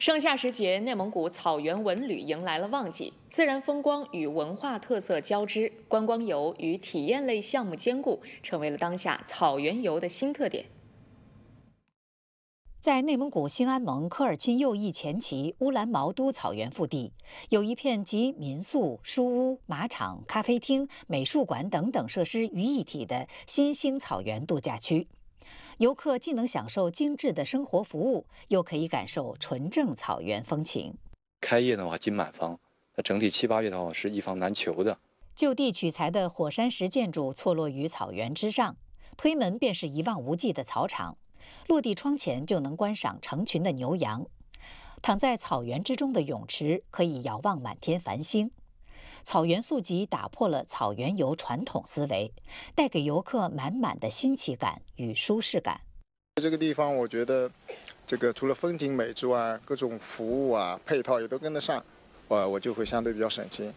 盛夏时节，内蒙古草原文旅迎来了旺季，自然风光与文化特色交织，观光游与体验类项目兼顾，成为了当下草原游的新特点。在内蒙古兴安盟科尔沁右翼前旗乌兰毛都草原腹地，有一片集民宿、书屋、马场、咖啡厅、美术馆等等设施于一体的新兴草原度假区。游客既能享受精致的生活服务，又可以感受纯正草原风情。开业的话，金满房，它整体七八月的话是一房难求的。就地取材的火山石建筑错落于草原之上，推门便是一望无际的草场，落地窗前就能观赏成群的牛羊。躺在草原之中的泳池，可以遥望满天繁星。草原宿集打破了草原游传统思维，带给游客满满的新奇感与舒适感。这个地方，我觉得，这个除了风景美之外，各种服务啊、配套也都跟得上，我我就会相对比较省心，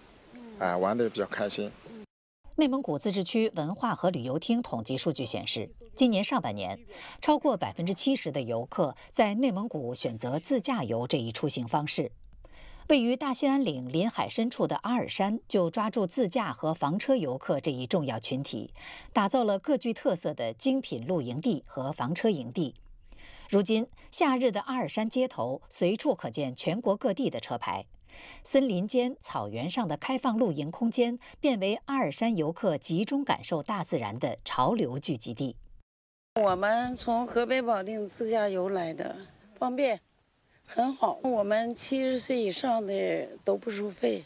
哎，玩得也比较开心。内蒙古自治区文化和旅游厅统计数据显示，今年上半年，超过百分之七十的游客在内蒙古选择自驾游这一出行方式。位于大兴安岭林海深处的阿尔山，就抓住自驾和房车游客这一重要群体，打造了各具特色的精品露营地和房车营地。如今，夏日的阿尔山街头随处可见全国各地的车牌，森林间、草原上的开放露营空间，变为阿尔山游客集中感受大自然的潮流聚集地。我们从河北保定自驾游来的，方便。很好，我们七十岁以上的都不收费。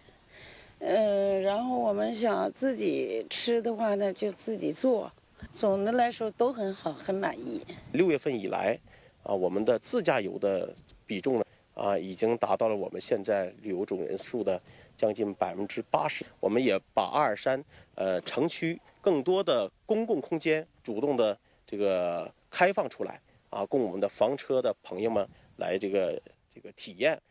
嗯，然后我们想自己吃的话呢，就自己做。总的来说都很好，很满意。六月份以来，啊，我们的自驾游的比重呢，啊，已经达到了我们现在旅游总人数的将近百分之八十。我们也把阿尔山，呃，城区更多的公共空间主动的这个开放出来，啊，供我们的房车的朋友们。来，这个这个体验。